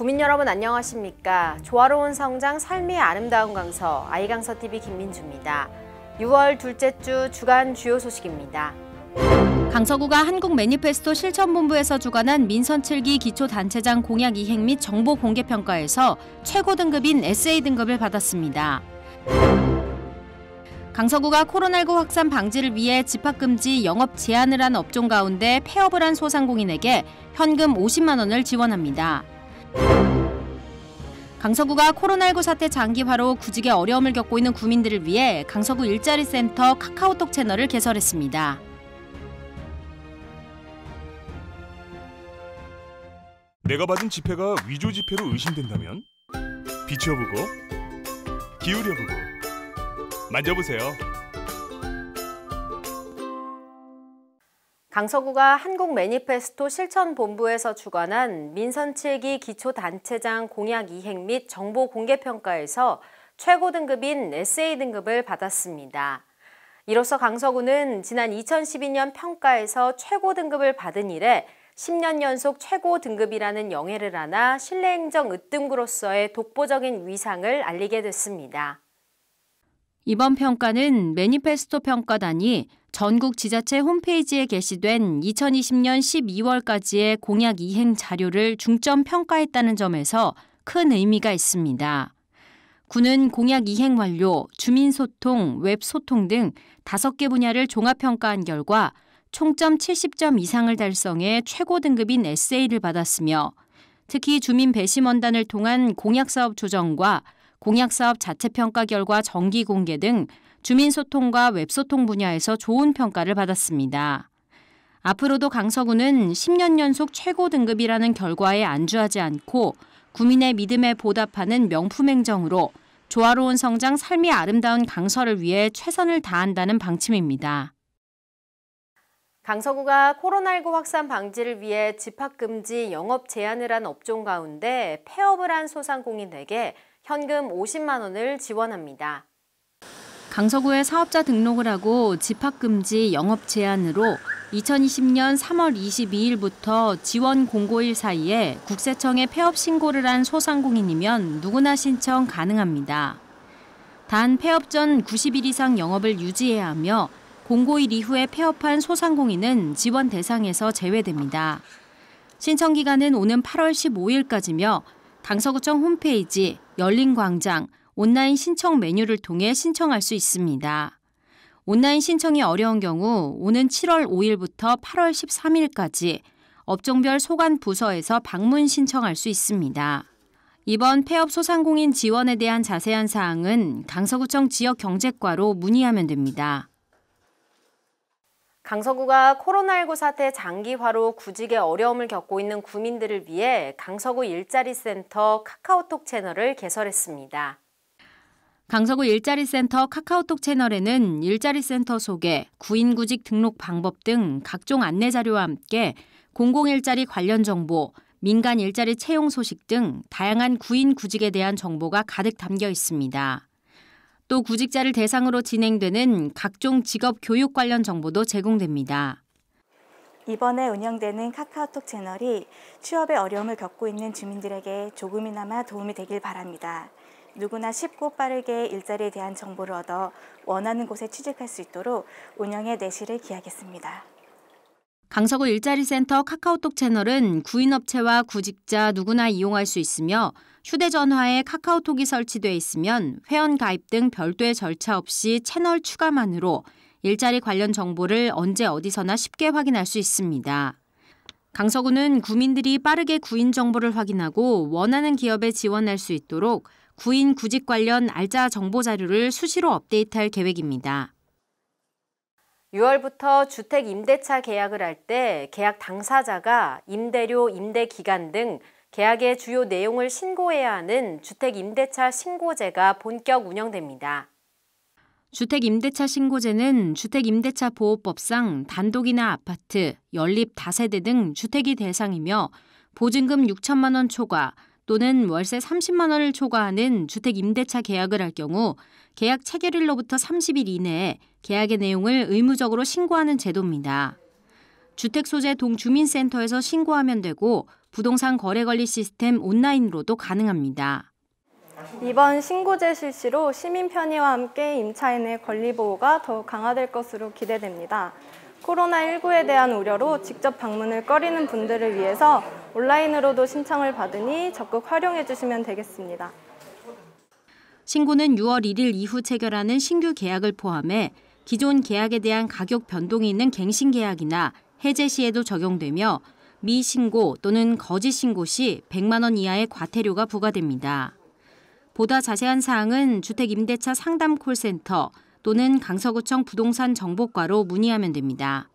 구민 여러분 안녕하십니까? 조화로운 성장 삶의 아름다운 강서 아이강서TV 김민주입니다. 6월 둘째 주 주간 주요 소식입니다. 강서구가 한국 매니페스토 실천본부에서 주관한 민선 7기 기초단체장 공약 이행 및 정보 공개 평가에서 최고 등급인 SA 등급을 받았습니다. 강서구가 코로나19 확산 방지를 위해 집합금지 영업 제한을 한 업종 가운데 폐업을 한 소상공인에게 현금 50만 원을 지원합니다. 강서구가 코로나19 사태 장기화로 구직에 어려움을 겪고 있는 구민들을 위해 강서구 일자리센터 카카오톡 채널을 개설했습니다. 내가 받은 지폐가 위조 지폐로 의심된다면 비춰보고 기울여보고 만져보세요. 강서구가 한국 매니페스토 실천본부에서 주관한 민선 7기 기초단체장 공약 이행 및 정보 공개평가에서 최고 등급인 SA 등급을 받았습니다. 이로써 강서구는 지난 2012년 평가에서 최고 등급을 받은 이래 10년 연속 최고 등급이라는 영예를 안아 실내행정 으뜸구로서의 독보적인 위상을 알리게 됐습니다. 이번 평가는 매니페스토 평가단이 전국 지자체 홈페이지에 게시된 2020년 12월까지의 공약 이행 자료를 중점 평가했다는 점에서 큰 의미가 있습니다. 군은 공약 이행 완료, 주민소통, 웹소통 등 5개 분야를 종합평가한 결과 총점 70점 이상을 달성해 최고 등급인 에세를 받았으며 특히 주민 배심원단을 통한 공약사업 조정과 공약사업 자체평가 결과 정기 공개 등 주민소통과 웹소통 분야에서 좋은 평가를 받았습니다. 앞으로도 강서구는 10년 연속 최고 등급이라는 결과에 안주하지 않고 국민의 믿음에 보답하는 명품 행정으로 조화로운 성장 삶이 아름다운 강서를 위해 최선을 다한다는 방침입니다. 강서구가 코로나19 확산 방지를 위해 집합금지 영업 제한을 한 업종 가운데 폐업을 한 소상공인에게 현금 50만 원을 지원합니다. 강서구에 사업자 등록을 하고 집합금지 영업 제한으로 2020년 3월 22일부터 지원 공고일 사이에 국세청에 폐업 신고를 한 소상공인이면 누구나 신청 가능합니다. 단 폐업 전 90일 이상 영업을 유지해야 하며 공고일 이후에 폐업한 소상공인은 지원 대상에서 제외됩니다. 신청 기간은 오는 8월 15일까지며 강서구청 홈페이지 열린 광장 온라인 신청 메뉴를 통해 신청할 수 있습니다. 온라인 신청이 어려운 경우 오는 7월 5일부터 8월 13일까지 업종별 소관 부서에서 방문 신청할 수 있습니다. 이번 폐업 소상공인 지원에 대한 자세한 사항은 강서구청 지역경제과로 문의하면 됩니다. 강서구가 코로나19 사태 장기화로 구직에 어려움을 겪고 있는 구민들을 위해 강서구 일자리센터 카카오톡 채널을 개설했습니다. 강서구 일자리센터 카카오톡 채널에는 일자리센터 소개, 구인구직 등록 방법 등 각종 안내 자료와 함께 공공일자리 관련 정보, 민간 일자리 채용 소식 등 다양한 구인구직에 대한 정보가 가득 담겨 있습니다. 또 구직자를 대상으로 진행되는 각종 직업 교육 관련 정보도 제공됩니다. 이번에 운영되는 카카오톡 채널이 취업에 어려움을 겪고 있는 주민들에게 조금이나마 도움이 되길 바랍니다. 누구나 쉽고 빠르게 일자리에 대한 정보를 얻어 원하는 곳에 취직할 수 있도록 운영의 내실을 기하겠습니다. 강서구 일자리센터 카카오톡 채널은 구인업체와 구직자 누구나 이용할 수 있으며 휴대전화에 카카오톡이 설치되어 있으면 회원 가입 등 별도의 절차 없이 채널 추가만으로 일자리 관련 정보를 언제 어디서나 쉽게 확인할 수 있습니다. 강서구는 구민들이 빠르게 구인 정보를 확인하고 원하는 기업에 지원할 수 있도록 구인 구직 관련 알짜 정보 자료를 수시로 업데이트할 계획입니다. 6월부터 주택 임대차 계약을 할 때 계약 당사자가 임대료, 임대 기간 등 계약의 주요 내용을 신고해야 하는 주택 임대차 신고제가 본격 운영됩니다. 주택 임대차 신고제는 주택 임대차 보호법상 단독이나 아파트, 연립 다세대 등 주택이 대상이며 보증금 6천만 원 초과, 또는 월세 30만 원을 초과하는 주택 임대차 계약을 할 경우 계약 체결일로부터 30일 이내에 계약의 내용을 의무적으로 신고하는 제도입니다. 주택 소재 동주민센터에서 신고하면 되고 부동산 거래 관리 시스템 온라인으로도 가능합니다. 이번 신고제 실시로 시민 편의와 함께 임차인의 권리 보호가 더 강화될 것으로 기대됩니다. 코로나19에 대한 우려로 직접 방문을 꺼리는 분들을 위해서 온라인으로도 신청을 받으니 적극 활용해 주시면 되겠습니다. 신고는 6월 1일 이후 체결하는 신규 계약을 포함해 기존 계약에 대한 가격 변동이 있는 갱신 계약이나 해제 시에도 적용되며 미신고 또는 거짓 신고 시 100만 원 이하의 과태료가 부과됩니다. 보다 자세한 사항은 주택임대차 상담 콜센터 또는 강서구청 부동산 정보과로 문의하면 됩니다.